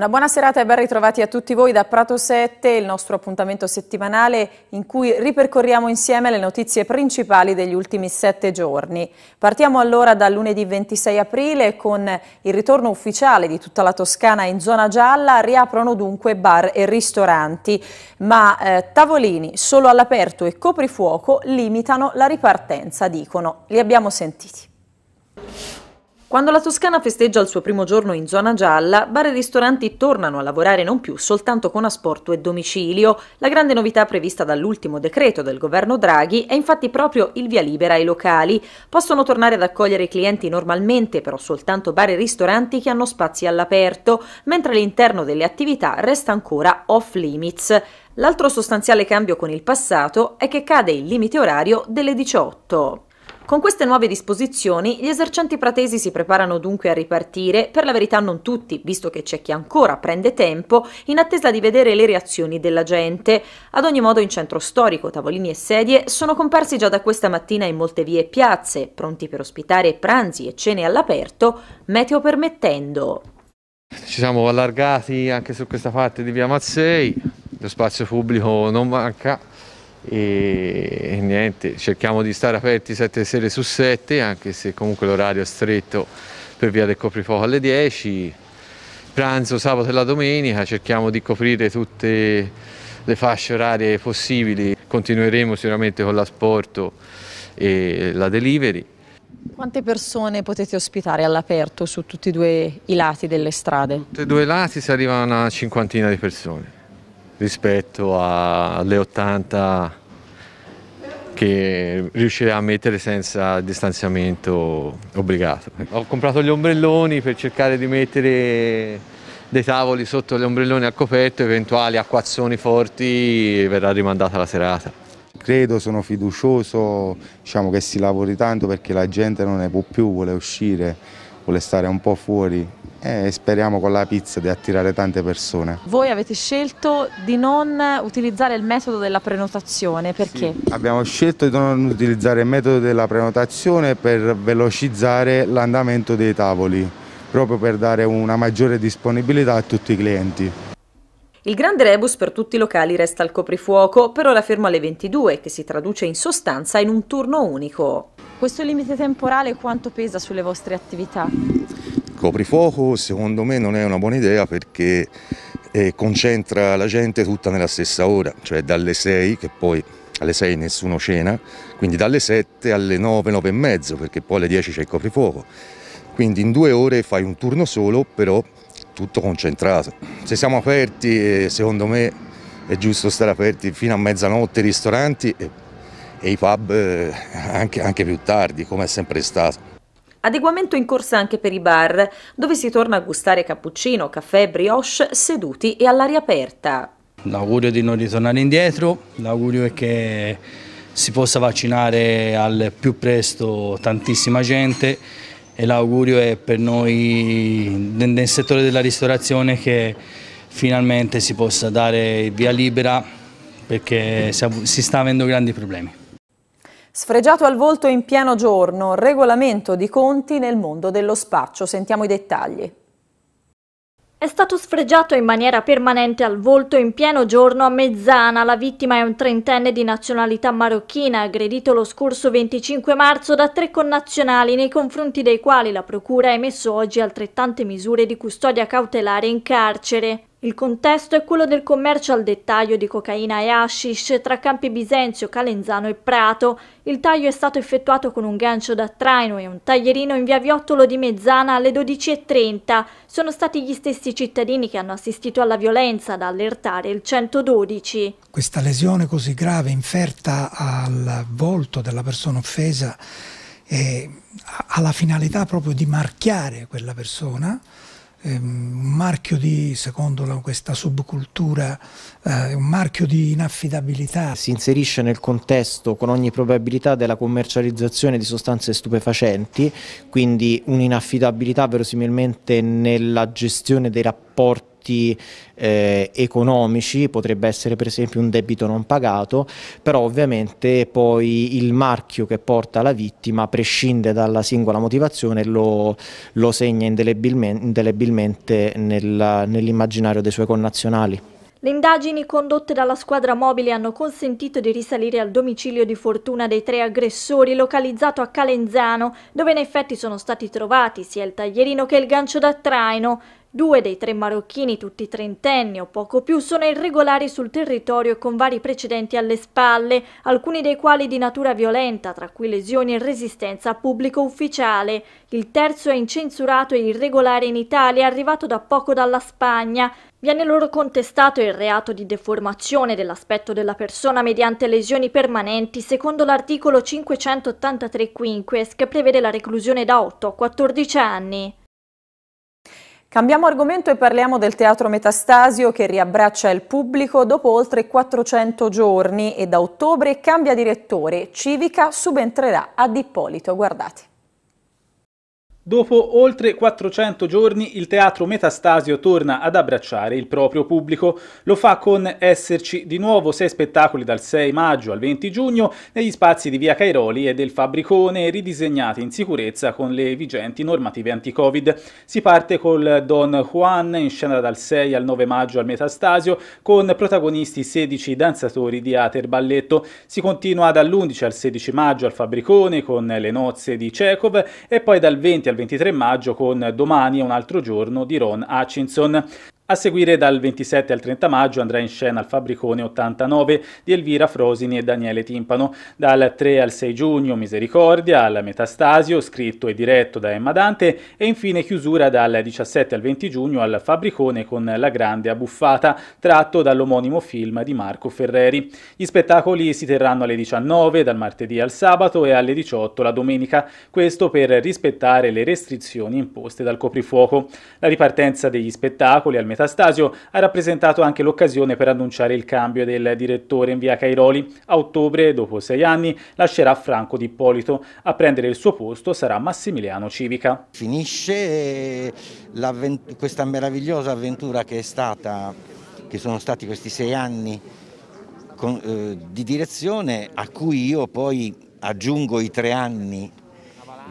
Una buona serata e ben ritrovati a tutti voi da Prato 7, il nostro appuntamento settimanale in cui ripercorriamo insieme le notizie principali degli ultimi sette giorni. Partiamo allora da lunedì 26 aprile con il ritorno ufficiale di tutta la Toscana in zona gialla, riaprono dunque bar e ristoranti, ma eh, tavolini solo all'aperto e coprifuoco limitano la ripartenza, dicono. Li abbiamo sentiti. Quando la Toscana festeggia il suo primo giorno in zona gialla, bar e ristoranti tornano a lavorare non più soltanto con asporto e domicilio. La grande novità prevista dall'ultimo decreto del governo Draghi è infatti proprio il via libera ai locali. Possono tornare ad accogliere i clienti normalmente, però soltanto bar e ristoranti che hanno spazi all'aperto, mentre l'interno delle attività resta ancora off limits. L'altro sostanziale cambio con il passato è che cade il limite orario delle 18. Con queste nuove disposizioni gli esercenti pratesi si preparano dunque a ripartire, per la verità non tutti, visto che c'è chi ancora prende tempo, in attesa di vedere le reazioni della gente. Ad ogni modo in centro storico tavolini e sedie sono comparsi già da questa mattina in molte vie e piazze, pronti per ospitare pranzi e cene all'aperto, meteo permettendo. Ci siamo allargati anche su questa parte di via Mazzei, lo spazio pubblico non manca e, niente, cerchiamo di stare aperti 7 sere su 7 anche se comunque l'orario è stretto per via del coprifuoco alle 10 pranzo sabato e la domenica cerchiamo di coprire tutte le fasce orarie possibili continueremo sicuramente con l'asporto e la delivery quante persone potete ospitare all'aperto su tutti e due i lati delle strade? Su Tutti e due i lati si arriva a una cinquantina di persone rispetto alle 80 che riuscirei a mettere senza distanziamento obbligato. Ho comprato gli ombrelloni per cercare di mettere dei tavoli sotto gli ombrelloni al coperto, eventuali acquazzoni forti verrà rimandata la serata. Credo, sono fiducioso, diciamo che si lavori tanto perché la gente non ne può più, vuole uscire, vuole stare un po' fuori e speriamo con la pizza di attirare tante persone. Voi avete scelto di non utilizzare il metodo della prenotazione, perché? Sì, abbiamo scelto di non utilizzare il metodo della prenotazione per velocizzare l'andamento dei tavoli, proprio per dare una maggiore disponibilità a tutti i clienti. Il grande rebus per tutti i locali resta al coprifuoco, per ora fermo alle 22, che si traduce in sostanza in un turno unico. Questo limite temporale quanto pesa sulle vostre attività? coprifuoco secondo me non è una buona idea perché eh, concentra la gente tutta nella stessa ora, cioè dalle 6 che poi alle 6 nessuno cena, quindi dalle 7 alle 9, 9 e mezzo perché poi alle 10 c'è il coprifuoco. Quindi in due ore fai un turno solo, però tutto concentrato. Se siamo aperti, eh, secondo me è giusto stare aperti fino a mezzanotte i ristoranti e, e i pub eh, anche, anche più tardi, come è sempre stato. Adeguamento in corsa anche per i bar, dove si torna a gustare cappuccino, caffè brioche seduti e all'aria aperta. L'augurio di non ritornare indietro, l'augurio è che si possa vaccinare al più presto tantissima gente e l'augurio è per noi nel settore della ristorazione che finalmente si possa dare via libera perché si sta avendo grandi problemi. Sfregiato al volto in pieno giorno, regolamento di conti nel mondo dello spaccio. Sentiamo i dettagli. È stato sfregiato in maniera permanente al volto in pieno giorno a Mezzana. La vittima è un trentenne di nazionalità marocchina, aggredito lo scorso 25 marzo da tre connazionali, nei confronti dei quali la Procura ha emesso oggi altrettante misure di custodia cautelare in carcere. Il contesto è quello del commercio al dettaglio di cocaina e hashish tra Campi Bisenzio, Calenzano e Prato. Il taglio è stato effettuato con un gancio da traino e un taglierino in via Viottolo di Mezzana alle 12.30. Sono stati gli stessi cittadini che hanno assistito alla violenza ad allertare il 112. Questa lesione così grave inferta al volto della persona offesa eh, ha la finalità proprio di marchiare quella persona Ehm, un marchio di, secondo la, questa subcultura, eh, un marchio di inaffidabilità. Si inserisce nel contesto con ogni probabilità della commercializzazione di sostanze stupefacenti, quindi un'inaffidabilità verosimilmente nella gestione dei rapporti prodotti eh, economici, potrebbe essere per esempio un debito non pagato, però ovviamente poi il marchio che porta la vittima prescinde dalla singola motivazione e lo, lo segna indelebilmente, indelebilmente nel, nell'immaginario dei suoi connazionali. Le indagini condotte dalla squadra mobile hanno consentito di risalire al domicilio di fortuna dei tre aggressori localizzato a Calenzano, dove in effetti sono stati trovati sia il taglierino che il gancio da traino. Due dei tre marocchini, tutti trentenni o poco più, sono irregolari sul territorio con vari precedenti alle spalle, alcuni dei quali di natura violenta, tra cui lesioni e resistenza a pubblico ufficiale. Il terzo è incensurato e irregolare in Italia, arrivato da poco dalla Spagna. Viene loro contestato il reato di deformazione dell'aspetto della persona mediante lesioni permanenti secondo l'articolo 583 quinques che prevede la reclusione da 8 a 14 anni. Cambiamo argomento e parliamo del Teatro Metastasio che riabbraccia il pubblico dopo oltre 400 giorni e da ottobre cambia direttore. Civica subentrerà ad Ippolito. Guardate. Dopo oltre 400 giorni il teatro Metastasio torna ad abbracciare il proprio pubblico. Lo fa con esserci di nuovo sei spettacoli dal 6 maggio al 20 giugno negli spazi di Via Cairoli e del Fabbricone ridisegnati in sicurezza con le vigenti normative anti-Covid. Si parte col Don Juan in scena dal 6 al 9 maggio al Metastasio con protagonisti 16 danzatori di Ater Balletto. Si continua dall'11 al 16 maggio al Fabbricone con le nozze di Chekhov e poi dal 20 al 23 maggio con Domani è un altro giorno di Ron Hutchinson. A seguire dal 27 al 30 maggio andrà in scena al Fabricone 89 di Elvira Frosini e Daniele Timpano, dal 3 al 6 giugno Misericordia, al Metastasio, scritto e diretto da Emma Dante e infine chiusura dal 17 al 20 giugno al Fabricone con La Grande Abbuffata, tratto dall'omonimo film di Marco Ferreri. Gli spettacoli si terranno alle 19 dal martedì al sabato e alle 18 la domenica, questo per rispettare le restrizioni imposte dal coprifuoco. La ripartenza degli spettacoli al Metastasio Metastasio ha rappresentato anche l'occasione per annunciare il cambio del direttore in via Cairoli. A ottobre, dopo sei anni, lascerà Franco Di Ippolito. A prendere il suo posto sarà Massimiliano Civica. Finisce eh, questa meravigliosa avventura che è stata, che sono stati questi sei anni con, eh, di direzione a cui io poi aggiungo i tre anni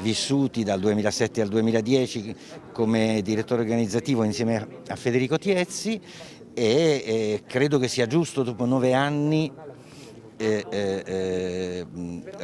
vissuti dal 2007 al 2010 come direttore organizzativo insieme a Federico Tiezzi e eh, credo che sia giusto dopo nove anni eh, eh, eh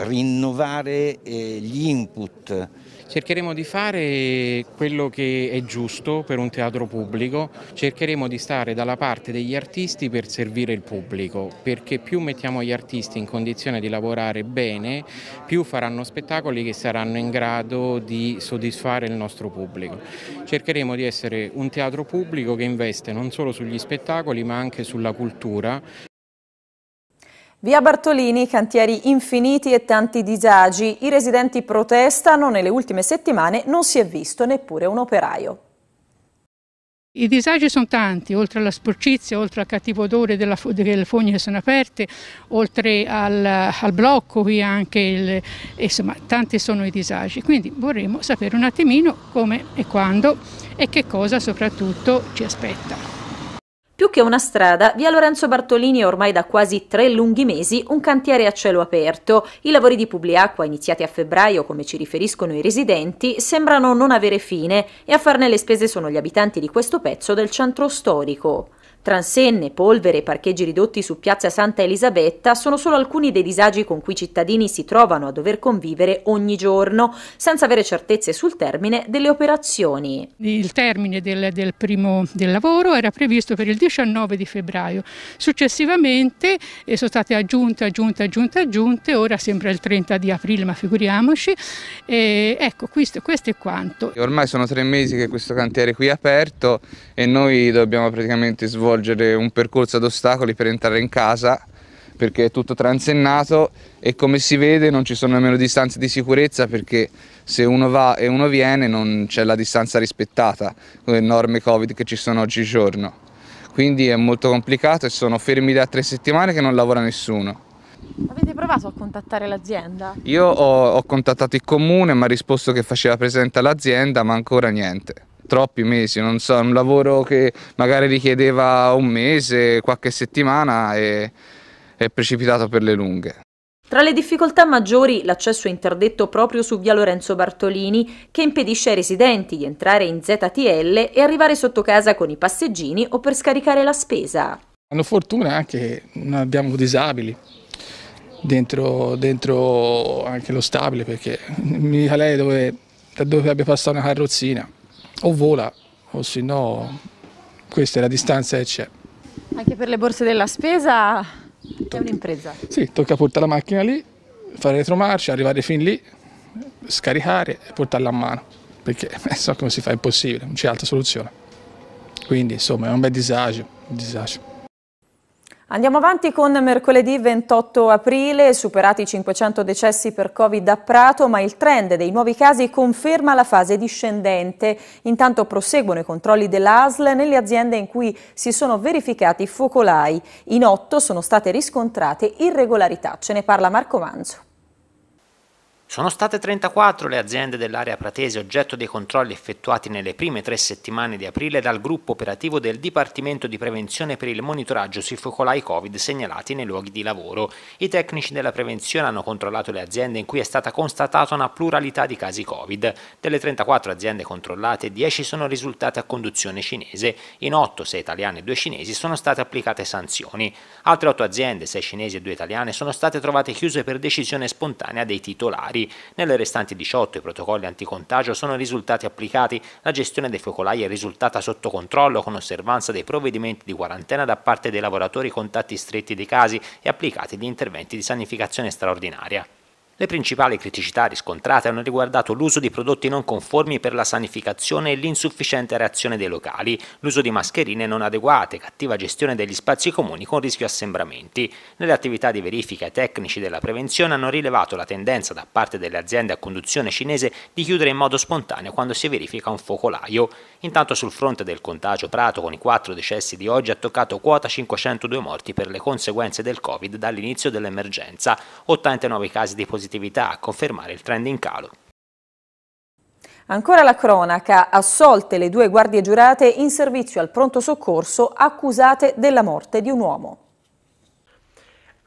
rinnovare eh, gli input. Cercheremo di fare quello che è giusto per un teatro pubblico, cercheremo di stare dalla parte degli artisti per servire il pubblico, perché più mettiamo gli artisti in condizione di lavorare bene, più faranno spettacoli che saranno in grado di soddisfare il nostro pubblico. Cercheremo di essere un teatro pubblico che investe non solo sugli spettacoli ma anche sulla cultura. Via Bartolini, cantieri infiniti e tanti disagi. I residenti protestano, nelle ultime settimane non si è visto neppure un operaio. I disagi sono tanti, oltre alla sporcizia, oltre al cattivo odore della, delle fogne che sono aperte, oltre al, al blocco qui anche, il, insomma tanti sono i disagi. Quindi vorremmo sapere un attimino come e quando e che cosa soprattutto ci aspetta. Più che una strada, via Lorenzo Bartolini è ormai da quasi tre lunghi mesi un cantiere a cielo aperto. I lavori di Publiacqua, iniziati a febbraio, come ci riferiscono i residenti, sembrano non avere fine e a farne le spese sono gli abitanti di questo pezzo del centro storico. Transenne, polvere e parcheggi ridotti su Piazza Santa Elisabetta sono solo alcuni dei disagi con cui i cittadini si trovano a dover convivere ogni giorno, senza avere certezze sul termine delle operazioni. Il termine del, del primo del lavoro era previsto per il 19 di febbraio, successivamente eh, sono state aggiunte, aggiunte, aggiunte, aggiunte, ora sembra il 30 di aprile, ma figuriamoci. Eh, ecco, questo, questo è quanto. Ormai sono tre mesi che questo cantiere qui è aperto e noi dobbiamo praticamente svolgere svolgere un percorso ad ostacoli per entrare in casa perché è tutto transennato e come si vede non ci sono nemmeno distanze di sicurezza perché se uno va e uno viene non c'è la distanza rispettata con le norme covid che ci sono oggigiorno quindi è molto complicato e sono fermi da tre settimane che non lavora nessuno Avete provato a contattare l'azienda? Io ho, ho contattato il comune, mi ha risposto che faceva presente all'azienda, ma ancora niente troppi mesi, non so, un lavoro che magari richiedeva un mese, qualche settimana e è precipitato per le lunghe. Tra le difficoltà maggiori l'accesso è interdetto proprio su via Lorenzo Bartolini, che impedisce ai residenti di entrare in ZTL e arrivare sotto casa con i passeggini o per scaricare la spesa. Hanno fortuna anche che non abbiamo disabili dentro, dentro anche lo stabile, perché mi lei dove, da dove abbia passato una carrozzina o vola o se no questa è la distanza e c'è. Anche per le borse della spesa è un'impresa. Sì, tocca portare la macchina lì, fare retromarcia, arrivare fin lì, scaricare e portarla a mano, perché eh, so come si fa, è impossibile, non c'è altra soluzione. Quindi insomma è un bel disagio. Un disagio. Andiamo avanti con mercoledì 28 aprile, superati i 500 decessi per Covid a Prato, ma il trend dei nuovi casi conferma la fase discendente. Intanto proseguono i controlli dell'ASL nelle aziende in cui si sono verificati focolai. In otto sono state riscontrate irregolarità. Ce ne parla Marco Manzo. Sono state 34 le aziende dell'area pratese oggetto dei controlli effettuati nelle prime tre settimane di aprile dal gruppo operativo del Dipartimento di Prevenzione per il monitoraggio sui focolai Covid segnalati nei luoghi di lavoro. I tecnici della prevenzione hanno controllato le aziende in cui è stata constatata una pluralità di casi Covid. Delle 34 aziende controllate, 10 sono risultate a conduzione cinese. In 8, 6 italiane e 2 cinesi, sono state applicate sanzioni. Altre 8 aziende, 6 cinesi e 2 italiane, sono state trovate chiuse per decisione spontanea dei titolari. Nelle restanti 18 i protocolli anticontagio sono risultati applicati, la gestione dei focolai è risultata sotto controllo con osservanza dei provvedimenti di quarantena da parte dei lavoratori contatti stretti dei casi e applicati gli interventi di sanificazione straordinaria. Le principali criticità riscontrate hanno riguardato l'uso di prodotti non conformi per la sanificazione e l'insufficiente reazione dei locali, l'uso di mascherine non adeguate, cattiva gestione degli spazi comuni con rischio assembramenti. Nelle attività di verifica i tecnici della prevenzione hanno rilevato la tendenza da parte delle aziende a conduzione cinese di chiudere in modo spontaneo quando si verifica un focolaio. Intanto sul fronte del contagio Prato con i quattro decessi di oggi ha toccato quota 502 morti per le conseguenze del Covid dall'inizio dell'emergenza, 89 casi di positività a confermare il trend in calo. Ancora la cronaca, assolte le due guardie giurate in servizio al pronto soccorso accusate della morte di un uomo.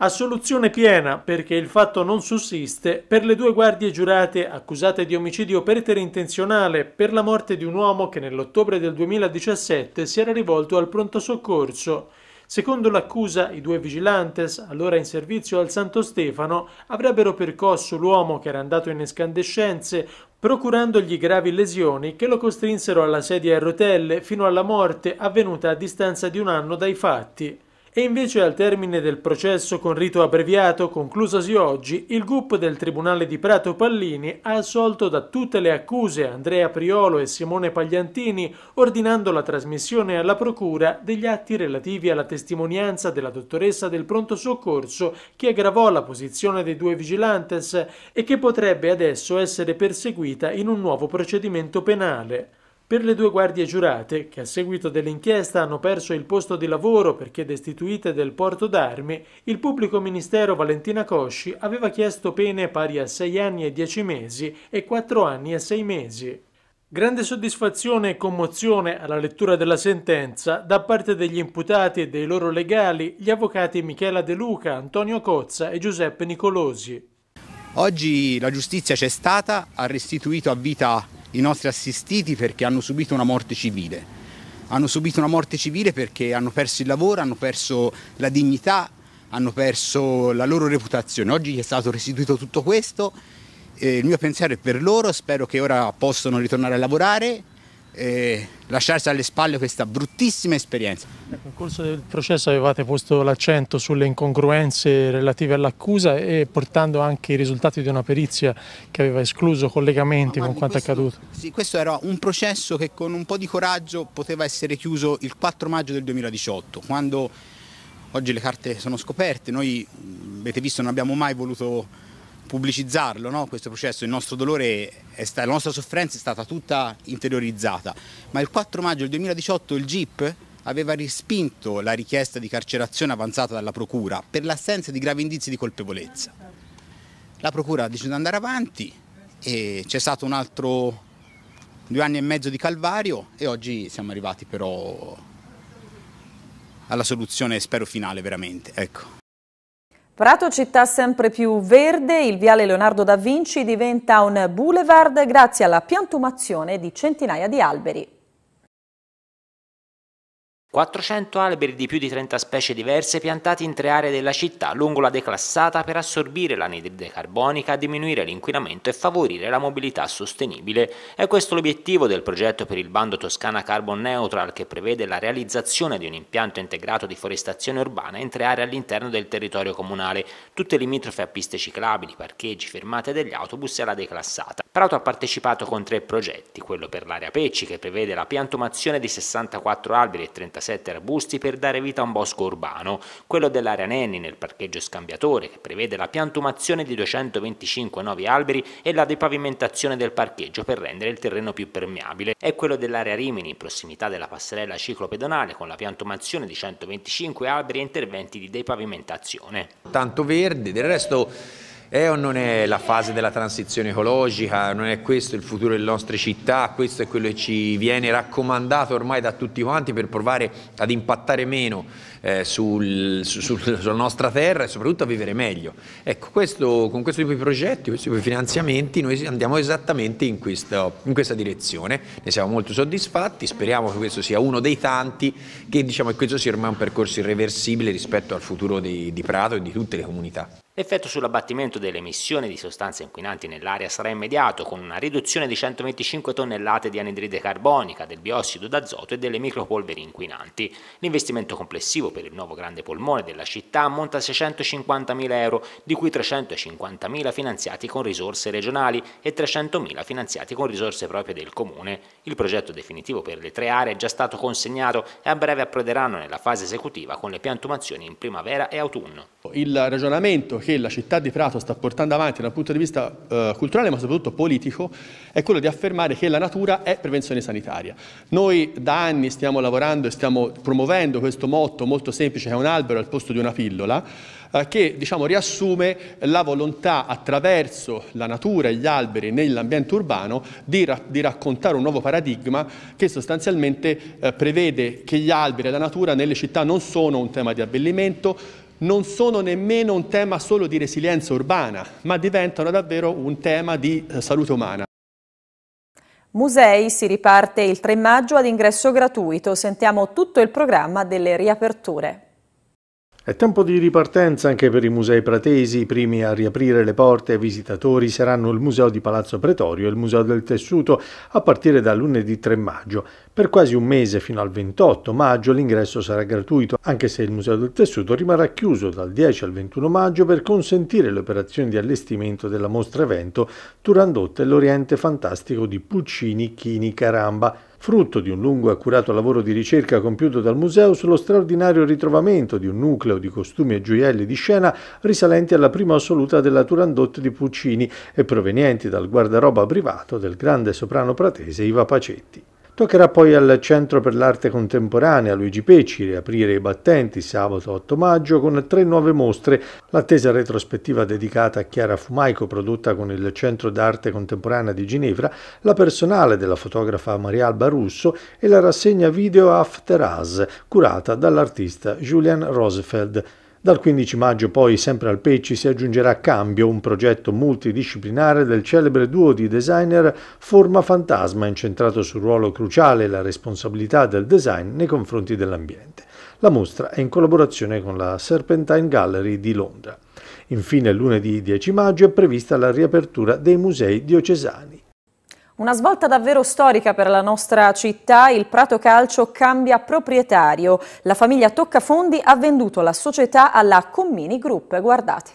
Assoluzione piena, perché il fatto non sussiste, per le due guardie giurate accusate di omicidio per per la morte di un uomo che nell'ottobre del 2017 si era rivolto al pronto soccorso. Secondo l'accusa, i due vigilantes, allora in servizio al Santo Stefano, avrebbero percosso l'uomo che era andato in escandescenze, procurandogli gravi lesioni che lo costrinsero alla sedia a rotelle fino alla morte avvenuta a distanza di un anno dai fatti. E invece al termine del processo con rito abbreviato conclusosi oggi, il GUP del Tribunale di Prato Pallini ha assolto da tutte le accuse Andrea Priolo e Simone Pagliantini, ordinando la trasmissione alla Procura degli atti relativi alla testimonianza della dottoressa del pronto soccorso che aggravò la posizione dei due vigilantes e che potrebbe adesso essere perseguita in un nuovo procedimento penale. Per le due guardie giurate, che a seguito dell'inchiesta hanno perso il posto di lavoro perché destituite del porto d'armi, il pubblico ministero Valentina Cosci aveva chiesto pene pari a 6 anni e 10 mesi e 4 anni e 6 mesi. Grande soddisfazione e commozione alla lettura della sentenza da parte degli imputati e dei loro legali, gli avvocati Michela De Luca, Antonio Cozza e Giuseppe Nicolosi. Oggi la giustizia c'è stata, ha restituito a vita i nostri assistiti perché hanno subito una morte civile. Hanno subito una morte civile perché hanno perso il lavoro, hanno perso la dignità, hanno perso la loro reputazione. Oggi gli è stato restituito tutto questo. Eh, il mio pensiero è per loro, spero che ora possano ritornare a lavorare eh, lasciarsi alle spalle questa bruttissima esperienza. Nel corso del processo avevate posto l'accento sulle incongruenze relative all'accusa e portando anche i risultati di una perizia che aveva escluso collegamenti con quanto questo, accaduto. Sì, questo era un processo che con un po' di coraggio poteva essere chiuso il 4 maggio del 2018, quando oggi le carte sono scoperte, noi avete visto non abbiamo mai voluto pubblicizzarlo no? questo processo, il nostro dolore, la nostra sofferenza è stata tutta interiorizzata, ma il 4 maggio del 2018 il GIP aveva respinto la richiesta di carcerazione avanzata dalla Procura per l'assenza di gravi indizi di colpevolezza. La Procura ha deciso di andare avanti e c'è stato un altro due anni e mezzo di calvario e oggi siamo arrivati però alla soluzione, spero, finale veramente. Ecco. Prato città sempre più verde, il viale Leonardo da Vinci diventa un boulevard grazie alla piantumazione di centinaia di alberi. 400 alberi di più di 30 specie diverse piantati in tre aree della città lungo la declassata per assorbire l'anidride carbonica, diminuire l'inquinamento e favorire la mobilità sostenibile. È questo l'obiettivo del progetto per il bando Toscana Carbon Neutral che prevede la realizzazione di un impianto integrato di forestazione urbana in tre aree all'interno del territorio comunale, tutte limitrofe a piste ciclabili, parcheggi, fermate degli autobus e alla declassata. Prato ha partecipato con tre progetti, quello per l'area Pecci che prevede la piantumazione di 64 alberi e 30 37 arbusti per dare vita a un bosco urbano, quello dell'area Nenni nel parcheggio scambiatore che prevede la piantumazione di 225 nuovi alberi e la depavimentazione del parcheggio per rendere il terreno più permeabile, è quello dell'area Rimini in prossimità della passerella ciclopedonale con la piantumazione di 125 alberi e interventi di depavimentazione. Tanto verde, del resto è eh, o non è la fase della transizione ecologica, non è questo il futuro delle nostre città, questo è quello che ci viene raccomandato ormai da tutti quanti per provare ad impattare meno eh, sul, sul, sulla nostra terra e soprattutto a vivere meglio. Ecco, questo, con questo tipo di progetti, questi tipo di finanziamenti, noi andiamo esattamente in, questo, in questa direzione, ne siamo molto soddisfatti, speriamo che questo sia uno dei tanti, che diciamo che questo sia ormai un percorso irreversibile rispetto al futuro di, di Prato e di tutte le comunità. L'effetto sull'abbattimento delle emissioni di sostanze inquinanti nell'area sarà immediato, con una riduzione di 125 tonnellate di anidride carbonica, del biossido d'azoto e delle micropolveri inquinanti. L'investimento complessivo complessivo per il nuovo grande polmone della città ammonta a 650.000 euro, di cui 350.000 finanziati con risorse regionali e 300.000 finanziati con risorse proprie del comune. Il progetto definitivo per le tre aree è già stato consegnato e a breve approderanno nella fase esecutiva con le piantumazioni in primavera e autunno. Il ragionamento che la città di Prato sta portando avanti dal punto di vista eh, culturale ma soprattutto politico è quello di affermare che la natura è prevenzione sanitaria. Noi da anni stiamo lavorando e stiamo promuovendo questo motto molto molto semplice, è un albero al posto di una pillola, eh, che diciamo, riassume la volontà attraverso la natura e gli alberi nell'ambiente urbano di, ra di, raccontare un nuovo paradigma che sostanzialmente eh, prevede che gli alberi e la natura nelle città non sono un tema di abbellimento, non sono nemmeno un tema solo di resilienza urbana, ma diventano davvero un tema di eh, salute umana. Musei si riparte il 3 maggio ad ingresso gratuito. Sentiamo tutto il programma delle riaperture. È tempo di ripartenza anche per i musei pratesi, i primi a riaprire le porte ai visitatori saranno il Museo di Palazzo Pretorio e il Museo del Tessuto a partire da lunedì 3 maggio. Per quasi un mese fino al 28 maggio l'ingresso sarà gratuito, anche se il Museo del Tessuto rimarrà chiuso dal 10 al 21 maggio per consentire le operazioni di allestimento della mostra evento Turandotte e l'Oriente Fantastico di Puccini, Chini, Caramba frutto di un lungo e accurato lavoro di ricerca compiuto dal museo sullo straordinario ritrovamento di un nucleo di costumi e gioielli di scena risalenti alla prima assoluta della Turandot di Puccini e provenienti dal guardaroba privato del grande soprano pratese Iva Pacetti. Toccherà poi al Centro per l'Arte Contemporanea Luigi Pecci riaprire i battenti sabato 8 maggio con tre nuove mostre, l'attesa retrospettiva dedicata a Chiara Fumaico prodotta con il Centro d'Arte Contemporanea di Ginevra, la personale della fotografa Marialba Russo e la rassegna video After Us curata dall'artista Julian Rosefeld. Dal 15 maggio poi, sempre al Pecci, si aggiungerà Cambio, un progetto multidisciplinare del celebre duo di designer Forma Fantasma, incentrato sul ruolo cruciale e la responsabilità del design nei confronti dell'ambiente. La mostra è in collaborazione con la Serpentine Gallery di Londra. Infine, lunedì 10 maggio è prevista la riapertura dei musei diocesani. Una svolta davvero storica per la nostra città, il Prato Calcio cambia proprietario. La famiglia Toccafondi ha venduto la società alla Commini Group, guardate.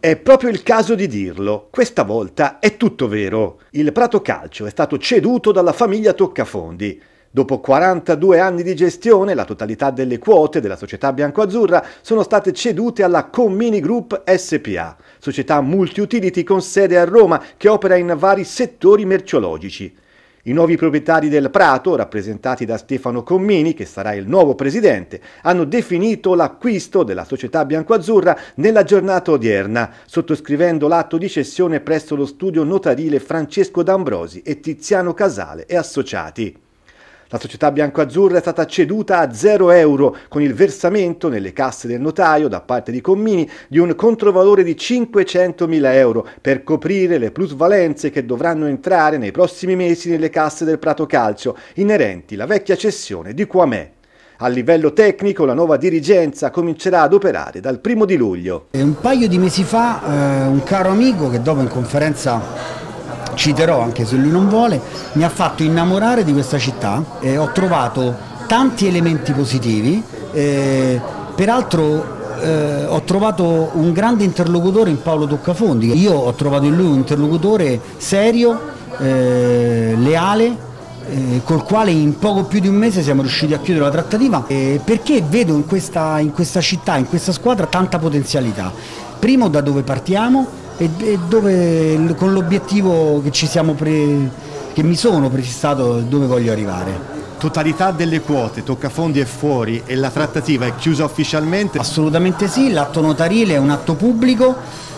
È proprio il caso di dirlo, questa volta è tutto vero. Il Prato Calcio è stato ceduto dalla famiglia Toccafondi. Dopo 42 anni di gestione, la totalità delle quote della società biancoazzurra sono state cedute alla Commini Group SPA, società multiutility con sede a Roma che opera in vari settori merceologici. I nuovi proprietari del Prato, rappresentati da Stefano Commini, che sarà il nuovo presidente, hanno definito l'acquisto della società biancoazzurra nella giornata odierna, sottoscrivendo l'atto di cessione presso lo studio notarile Francesco D'Ambrosi e Tiziano Casale e Associati. La società biancoazzurra è stata ceduta a 0 euro con il versamento nelle casse del notaio da parte di Commini di un controvalore di 500.000 euro per coprire le plusvalenze che dovranno entrare nei prossimi mesi nelle casse del Prato Calcio inerenti alla vecchia cessione di Quamè. A livello tecnico la nuova dirigenza comincerà ad operare dal primo di luglio. Un paio di mesi fa eh, un caro amico che dopo in conferenza citerò anche se lui non vuole, mi ha fatto innamorare di questa città e ho trovato tanti elementi positivi, eh, peraltro eh, ho trovato un grande interlocutore in Paolo Toccafondi, io ho trovato in lui un interlocutore serio, eh, leale, eh, col quale in poco più di un mese siamo riusciti a chiudere la trattativa perché vedo in questa, in questa città, in questa squadra tanta potenzialità. Primo da dove partiamo, e, e dove, con l'obiettivo che, che mi sono prefissato dove voglio arrivare totalità delle quote, toccafondi fondi e fuori e la trattativa è chiusa ufficialmente? Assolutamente sì, l'atto notarile è un atto pubblico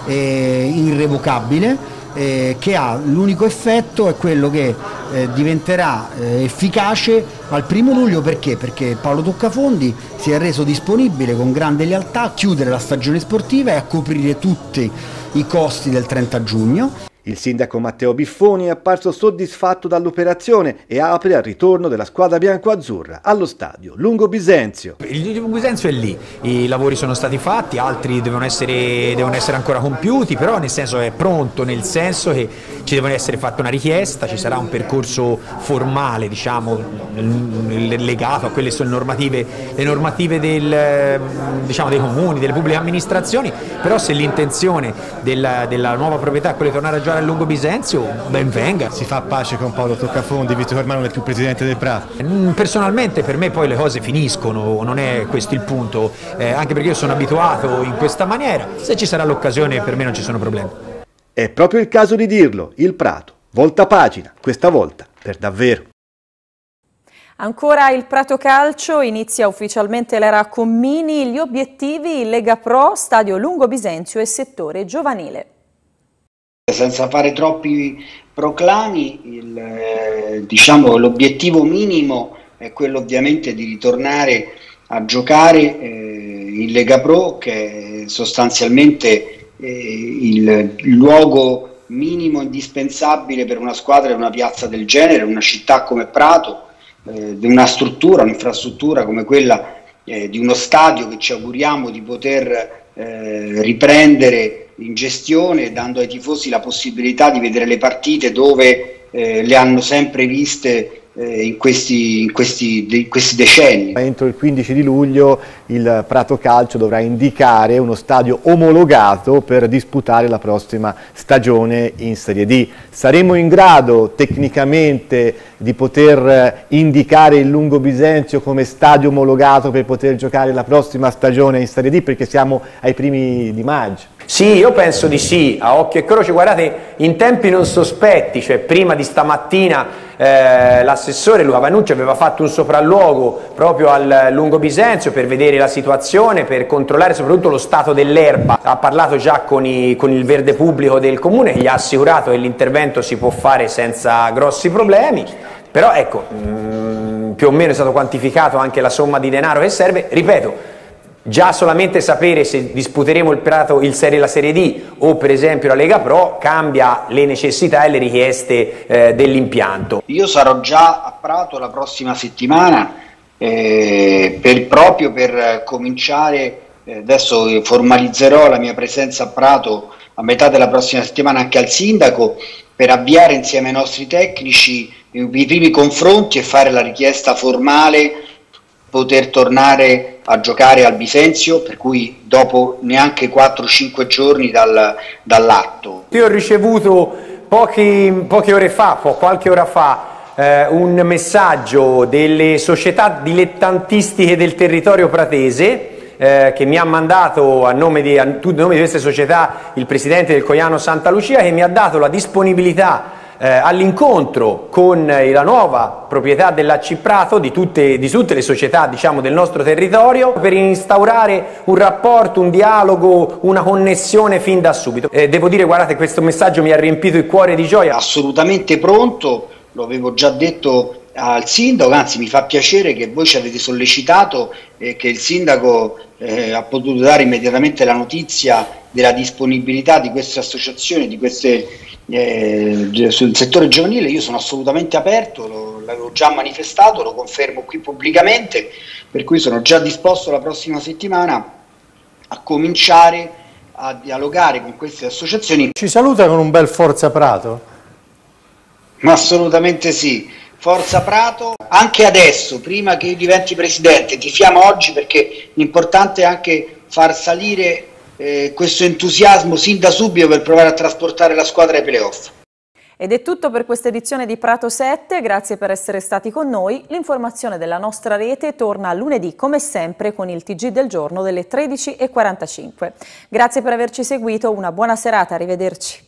eh, irrevocabile eh, che ha l'unico effetto è quello che eh, diventerà eh, efficace al primo luglio perché? Perché Paolo Toccafondi si è reso disponibile con grande lealtà a chiudere la stagione sportiva e a coprire tutti i costi del 30 giugno. Il sindaco Matteo Biffoni è apparso soddisfatto dall'operazione e apre al ritorno della squadra bianco-azzurra allo stadio Lungo Bisenzio. Il Lungo Bisenzio è lì, i lavori sono stati fatti, altri devono essere, devono essere ancora compiuti, però nel senso è pronto, nel senso che ci deve essere fatta una richiesta, ci sarà un percorso formale diciamo, legato a quelle che sono normative, le normative del, ehm, diciamo, dei comuni, delle pubbliche amministrazioni, però se l'intenzione della, della, nuova proprietà è quella di tornare a giocare a lungo Bisenzio, ben venga. Si fa pace con Paolo Toccafondi, Vittorio che ormai non è più presidente del PRA? Mm, personalmente per me poi le cose finiscono, non è questo il punto, eh, anche perché io sono abituato in questa maniera, se ci sarà l'occasione per me non ci sono problemi. È proprio il caso di dirlo, il Prato. Volta pagina, questa volta per davvero. Ancora il Prato Calcio, inizia ufficialmente l'era Commini, gli obiettivi Lega Pro, Stadio Lungo Bisenzio e settore giovanile. Senza fare troppi proclami, il, eh, diciamo, l'obiettivo minimo è quello ovviamente di ritornare a giocare eh, in Lega Pro che sostanzialmente il, eh, il luogo minimo indispensabile per una squadra e una piazza del genere, una città come Prato, eh, una struttura, un'infrastruttura come quella eh, di uno stadio che ci auguriamo di poter eh, riprendere in gestione, dando ai tifosi la possibilità di vedere le partite dove eh, le hanno sempre viste eh, in, questi, in questi, de, questi, decenni. Entro il 15 di luglio il Prato Calcio dovrà indicare uno stadio omologato per disputare la prossima stagione in Serie D. Saremo in grado tecnicamente di poter eh, indicare il Lungo Bisenzio come stadio omologato per poter giocare la prossima stagione in Serie D perché siamo ai primi di maggio? Sì, io penso di sì, a occhio e croce, guardate, in tempi non sospetti, cioè prima di stamattina eh, l'assessore Luca Vanucci aveva fatto un sopralluogo proprio al Lungo Bisenzio per vedere la situazione, per controllare soprattutto lo stato dell'erba, ha parlato già con, i, con il verde pubblico del comune, gli ha assicurato che l'intervento si può fare senza grossi problemi, però ecco, mh, mm, più o meno è stato quantificato anche la somma di denaro che serve, ripeto, Già solamente sapere se disputeremo il Prato il serie, la Serie D o per esempio la Lega Pro cambia le necessità e le richieste eh, dell'impianto. Io sarò già a Prato la prossima settimana eh, per, proprio per cominciare, eh, adesso formalizzerò la mia presenza a Prato a metà della prossima settimana anche al sindaco per avviare insieme ai nostri tecnici i primi confronti e fare la richiesta formale poter tornare a giocare al Bisenzio, per cui dopo neanche 4-5 giorni dal, dall'atto. Io ho ricevuto pochi, poche ore fa, po qualche ora fa, eh, un messaggio delle società dilettantistiche del territorio pratese eh, che mi ha mandato a nome, di, a nome di queste società il presidente del Coiano Santa Lucia che mi ha dato la disponibilità eh, all'incontro con eh, la nuova proprietà della Ciprato di tutte, di tutte le società diciamo, del nostro territorio per instaurare un rapporto, un dialogo, una connessione fin da subito. Eh, devo dire, guardate, questo messaggio mi ha riempito il cuore di gioia. Assolutamente pronto, lo avevo già detto al sindaco, anzi mi fa piacere che voi ci avete sollecitato e che il sindaco eh, ha potuto dare immediatamente la notizia della disponibilità di queste associazioni, di queste eh, sul settore giovanile io sono assolutamente aperto, lo, l'avevo già manifestato, lo confermo qui pubblicamente, per cui sono già disposto la prossima settimana a cominciare a dialogare con queste associazioni. Ci saluta con un bel Forza Prato? Ma assolutamente sì, Forza Prato, anche adesso, prima che io diventi presidente, ti fiamo oggi perché l'importante è anche far salire eh, questo entusiasmo sin da subito per provare a trasportare la squadra ai playoff. Ed è tutto per questa edizione di Prato 7, grazie per essere stati con noi. L'informazione della nostra rete torna lunedì come sempre con il TG del giorno delle 13.45. Grazie per averci seguito, una buona serata, arrivederci.